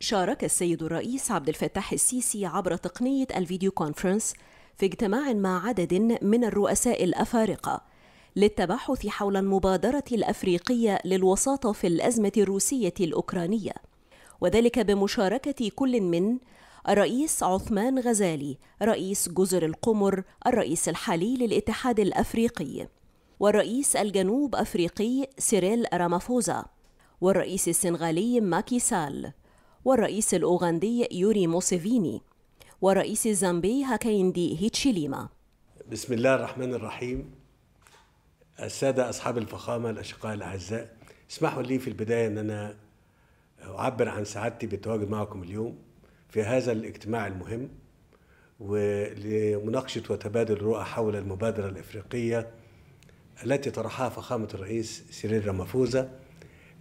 شارك السيد الرئيس عبد الفتاح السيسي عبر تقنية الفيديو كونفرنس في اجتماع مع عدد من الرؤساء الأفارقة للتباحث حول المبادرة الأفريقية للوساطة في الأزمة الروسية الأوكرانية وذلك بمشاركة كل من الرئيس عثمان غزالي رئيس جزر القمر الرئيس الحالي للاتحاد الأفريقي والرئيس الجنوب أفريقي سيريل رامافوزا والرئيس السنغالي ماكي سال والرئيس الأوغندي يوري موسيفيني ورئيس الزامبي هاكايندي هيتشيليما بسم الله الرحمن الرحيم السادة أصحاب الفخامة الأشقاء الأعزاء اسمحوا لي في البداية أن أنا أعبر عن سعادتي بالتواجد معكم اليوم في هذا الاجتماع المهم ولمناقشة وتبادل رؤى حول المبادرة الإفريقية التي طرحها فخامة الرئيس سيريل رامافوزا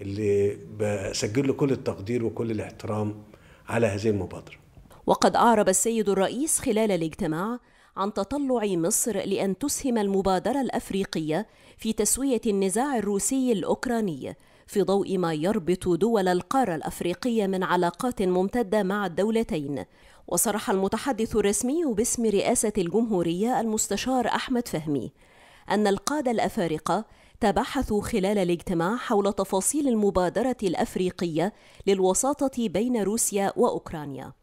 اللي بسجل له كل التقدير وكل الاحترام على هذه المبادرة وقد أعرب السيد الرئيس خلال الاجتماع عن تطلع مصر لأن تسهم المبادرة الأفريقية في تسوية النزاع الروسي الأوكراني في ضوء ما يربط دول القارة الأفريقية من علاقات ممتدة مع الدولتين وصرح المتحدث الرسمي باسم رئاسة الجمهورية المستشار أحمد فهمي أن القادة الأفارقة تبحثوا خلال الاجتماع حول تفاصيل المبادرة الأفريقية للوساطة بين روسيا وأوكرانيا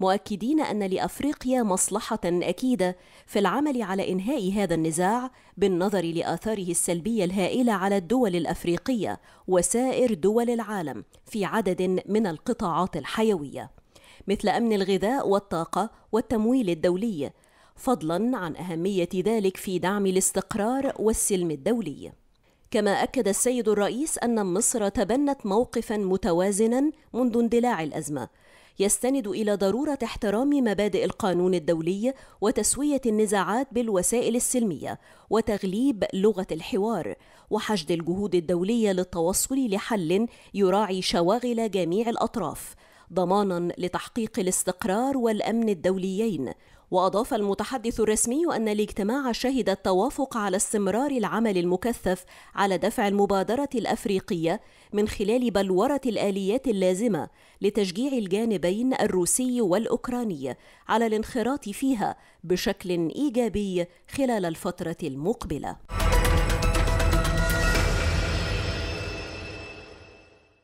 مؤكدين أن لأفريقيا مصلحة أكيدة في العمل على إنهاء هذا النزاع بالنظر لآثاره السلبية الهائلة على الدول الأفريقية وسائر دول العالم في عدد من القطاعات الحيوية مثل أمن الغذاء والطاقة والتمويل الدولي فضلا عن أهمية ذلك في دعم الاستقرار والسلم الدولي كما أكد السيد الرئيس أن مصر تبنت موقفا متوازنا منذ اندلاع الأزمة يستند إلى ضرورة احترام مبادئ القانون الدولي وتسوية النزاعات بالوسائل السلمية وتغليب لغة الحوار وحشد الجهود الدولية للتوصل لحل يراعي شواغل جميع الأطراف ضمانا لتحقيق الاستقرار والامن الدوليين وأضاف المتحدث الرسمي أن الاجتماع شهد التوافق على استمرار العمل المكثف على دفع المبادرة الأفريقية من خلال بلورة الآليات اللازمة لتشجيع الجانبين الروسي والأوكراني على الانخراط فيها بشكل إيجابي خلال الفترة المقبلة.